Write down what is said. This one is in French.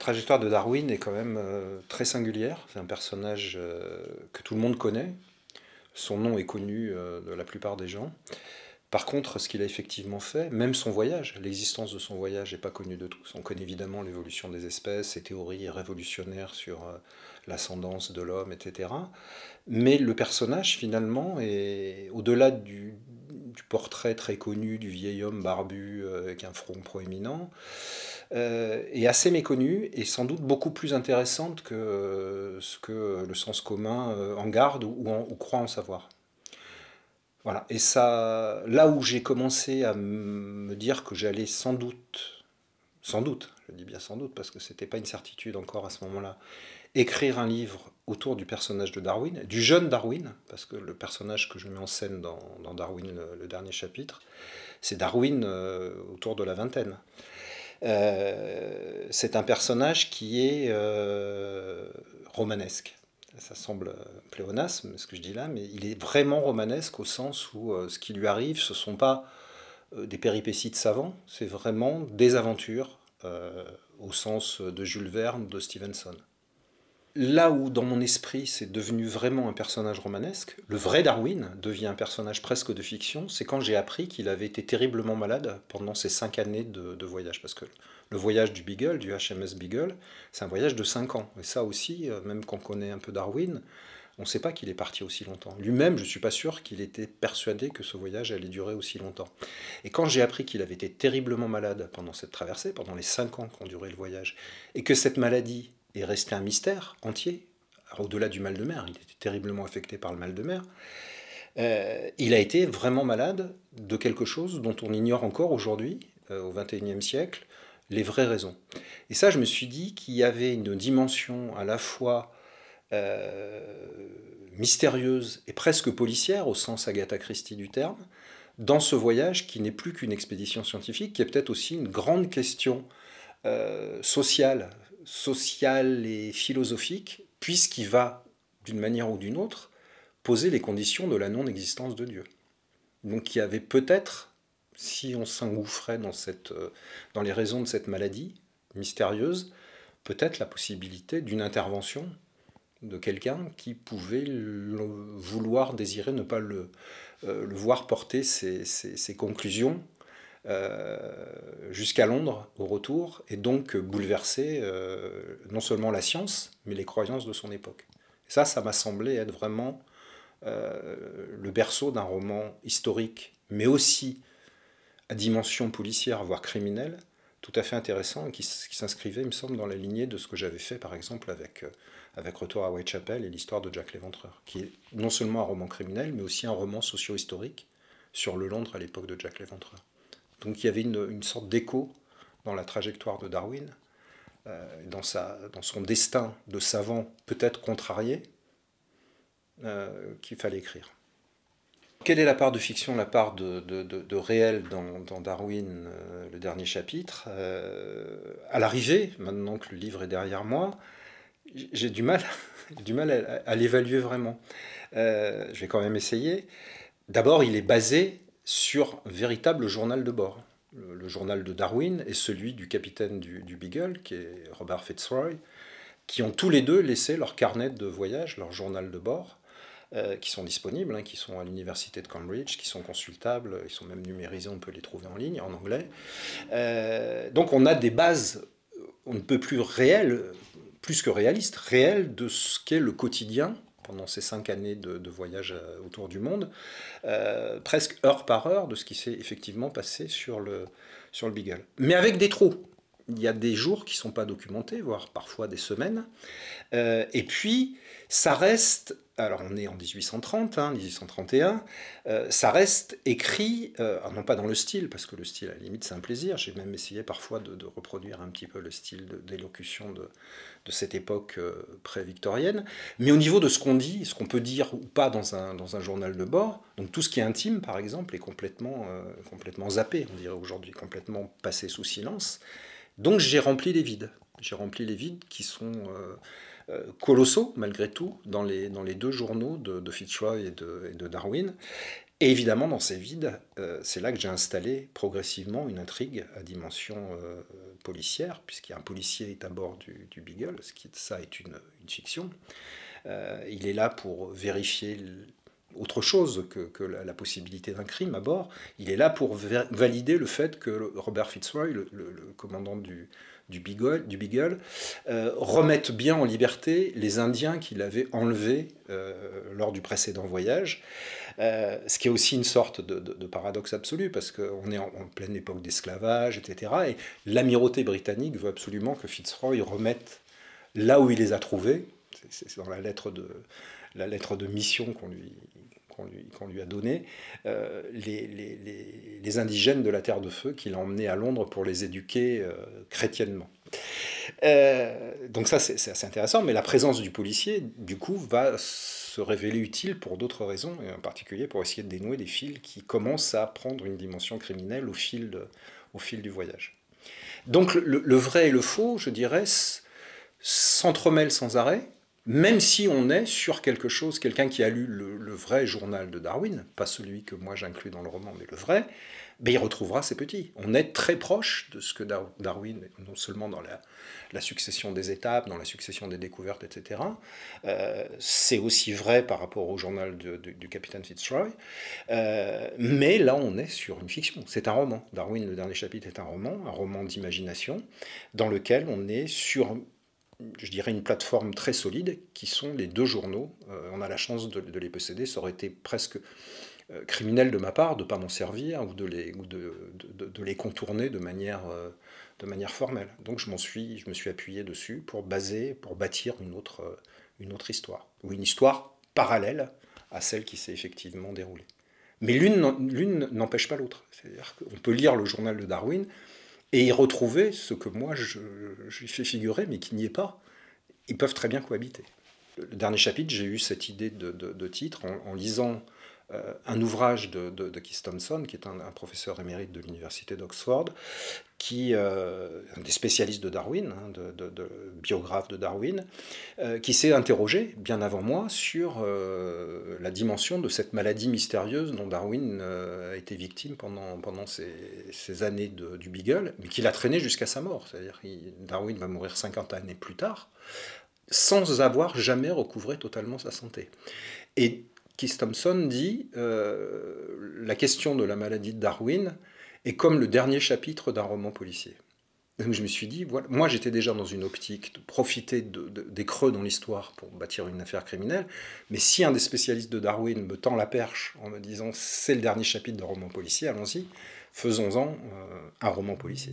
La trajectoire de Darwin est quand même euh, très singulière. C'est un personnage euh, que tout le monde connaît. Son nom est connu euh, de la plupart des gens. Par contre, ce qu'il a effectivement fait, même son voyage, l'existence de son voyage n'est pas connue de tous. On connaît évidemment l'évolution des espèces, ses théories révolutionnaires sur l'ascendance de l'homme, etc. Mais le personnage, finalement, est au-delà du, portrait très connu du vieil homme barbu euh, avec un front proéminent, euh, et assez méconnu et sans doute beaucoup plus intéressante que euh, ce que le sens commun en garde ou, croit en savoir. Voilà, et ça, là où j'ai commencé à me dire que j'allais sans doute, sans doute, je dis bien sans doute parce que ce n'était pas une certitude encore à ce moment-là, écrire un livre autour du personnage de Darwin, du jeune Darwin, parce que le personnage que je mets en scène dans, Darwin, le, dernier chapitre, c'est Darwin euh, autour de la vingtaine. Euh, c'est un personnage qui est euh, romanesque. Ça semble pléonasme, ce que je dis là, mais il est vraiment romanesque au sens où ce qui lui arrive, ce ne sont pas des péripéties de savants, c'est vraiment des aventures au sens de Jules Verne, de Stevenson là où dans mon esprit c'est devenu vraiment un personnage romanesque, le vrai Darwin devient un personnage presque de fiction, c'est quand j'ai appris qu'il avait été terriblement malade pendant ces cinq années de, voyage. Parce que le voyage du Beagle, du HMS Beagle, c'est un voyage de cinq ans. Et ça aussi, euh, même qu'on connaît un peu Darwin, on ne sait pas qu'il est parti aussi longtemps. Lui-même, je ne suis pas sûr qu'il était persuadé que ce voyage allait durer aussi longtemps. Et quand j'ai appris qu'il avait été terriblement malade pendant cette traversée, pendant les cinq ans qu'ont duré le voyage, et que cette maladie est resté un mystère entier, au-delà du mal de mer. Il était terriblement affecté par le mal de mer. Euh, il a été vraiment malade de quelque chose dont on ignore encore aujourd'hui, euh, au XXIe siècle, les vraies raisons. Et ça, je me suis dit qu'il y avait une dimension à la fois euh, mystérieuse et presque policière, au sens Agatha Christie du terme, dans ce voyage qui n'est plus qu'une expédition scientifique, qui est peut-être aussi une grande question sociale, social et philosophique, puisqu'il va, d'une manière ou d'une autre, poser les conditions de la non-existence de Dieu. Donc il y avait peut-être, si on s'engouffrait dans, euh, les raisons de cette maladie mystérieuse, peut-être la possibilité d'une intervention de quelqu'un qui pouvait vouloir, désirer, ne pas le, euh, voir porter ses conclusions euh, jusqu'à Londres au retour, et donc euh, bouleverser euh, non seulement la science, mais les croyances de son époque. ça, ça m'a semblé être vraiment le berceau d'un roman historique, mais aussi à dimension policière, voire criminelle, tout à fait intéressant et qui, s'inscrivait, il me semble, dans la lignée de ce que j'avais fait, par exemple, avec, avec Retour à Whitechapel et l'histoire de Jack l'Éventreur, qui est non seulement un roman criminel, mais aussi un roman socio-historique sur le Londres à l'époque de Jack l'Éventreur. Donc il y avait une, sorte d'écho dans la trajectoire de Darwin, euh, dans, son destin de savant peut-être contrarié, euh, qu'il fallait écrire. Quelle est la part de fiction, la part de, réel dans, Darwin, euh, le dernier chapitre À l'arrivée, maintenant que le livre est derrière moi, j'ai du mal, à, à l'évaluer vraiment. je vais quand même essayer. D'abord, il est basé sur un véritable journal de bord. Le, journal de Darwin et celui du capitaine du, Beagle, qui est Robert Fitzroy, qui ont tous les deux laissé leur carnet de voyage, leur journal de bord, euh, qui sont disponibles, hein, qui sont à l'université de Cambridge, qui sont consultables, ils sont même numérisés, on peut les trouver en ligne, en anglais. Euh, donc on a des bases, on ne peut plus réelles, plus que réalistes, réelles de ce qu'est le quotidien pendant ces cinq années de, voyage euh, autour du monde, euh, presque heure par heure de ce qui s'est effectivement passé sur le, sur le Beagle. Mais avec des trous il y a des jours qui ne sont pas documentés, voire parfois des semaines. Euh, et puis, ça reste, alors on est en 1830, 1831, hein, euh, ça reste écrit, euh, non pas dans le style, parce que le style, à la limite, c'est un plaisir. J'ai même essayé parfois de, reproduire un petit peu le style d'élocution de, cette époque pré-victorienne, mais au niveau de ce qu'on dit, ce qu'on peut dire ou pas dans un, journal de bord, donc tout ce qui est intime, par exemple, est complètement, complètement zappé, on dirait aujourd'hui, complètement passé sous silence. Donc j'ai rempli les vides. J'ai rempli les vides qui sont euh, euh, colossaux, malgré tout, dans les, dans les deux journaux de, Fitzroy et de, Darwin. Et évidemment, dans ces vides, euh, c'est là que j'ai installé progressivement une intrigue à dimension policière, puisqu'il y a un policier est à bord du, Beagle, ce qui, ça, est une fiction. il est là pour vérifier autre chose que, la, possibilité d'un crime à bord. Il est là pour valider le fait que Robert Fitzroy, le, commandant du, du Beagle, du Beagle euh, remette bien en liberté les Indiens qu'il avait enlevés euh, lors du précédent voyage. Euh, ce qui est aussi une sorte de, paradoxe absolu, parce qu'on est en, en, pleine époque d'esclavage, etc. Et l'amirauté britannique veut absolument que Fitzroy remette là où il les a trouvés, c'est dans la lettre de, la lettre de mission qu'on lui, qu'on lui, a donnée, euh, les, indigènes de la Terre de Feu qu'il a emmenés à Londres pour les éduquer euh, chrétiennement. Euh, donc ça, c'est, c'est assez intéressant, mais la présence du policier, du coup, va se révéler utile pour d'autres raisons, et en particulier pour essayer de dénouer des fils qui commencent à prendre une dimension criminelle au fil, au fil du voyage. Donc le, le, vrai et le faux, je dirais, s'entremêlent sans arrêt, même si on est sur quelque chose, quelqu'un qui a lu le, vrai journal de Darwin, pas celui que moi j'inclus dans le roman, mais le vrai, ben il retrouvera ses petits. On est très proche de ce que Darwin, non seulement dans la, succession des étapes, dans la succession des découvertes, etc., euh, c'est aussi vrai par rapport au journal du capitaine Fitzroy, euh, mais là on est sur une fiction, c'est un roman. Darwin, le dernier chapitre, est un roman, un roman d'imagination, dans lequel on est sur je dirais, une plateforme très solide, qui sont les deux journaux. Euh, on a la chance de, les posséder. Ça aurait été presque euh, criminel de ma part de ne pas m'en servir ou, de les, contourner de manière, euh, de manière formelle. Donc je, suis, je me suis appuyé dessus pour baser, pour bâtir une autre, une autre histoire, ou une histoire parallèle à celle qui s'est effectivement déroulée. Mais l'une n'empêche pas l'autre. C'est-à-dire qu'on peut lire le journal de Darwin et y retrouver ce que moi je lui fais figurer mais qui n'y est pas. Ils peuvent très bien cohabiter. Le dernier chapitre, j'ai eu cette idée de, titre en lisant euh, un ouvrage de, de, de, Keith qui est un, professeur émérite de l'université d'Oxford, qui euh, un des spécialistes de Darwin, hein, de, biographe de Darwin, euh, qui s'est interrogé bien avant moi sur la dimension de cette maladie mystérieuse dont Darwin a été victime pendant, pendant ces, années du Beagle, mais qui l'a traîné jusqu'à sa mort. C'est-à-dire Darwin va mourir 50 années plus tard sans avoir jamais recouvré totalement sa santé. Et Thompson dit euh, La question de la maladie de Darwin est comme le dernier chapitre d'un roman policier. Donc je me suis dit, voilà, moi j'étais déjà dans une optique de profiter des creux dans l'histoire pour bâtir une affaire criminelle, mais si un des spécialistes de Darwin me tend la perche en me disant c'est le dernier chapitre d'un roman policier, allons-y, faisons-en euh, un roman policier.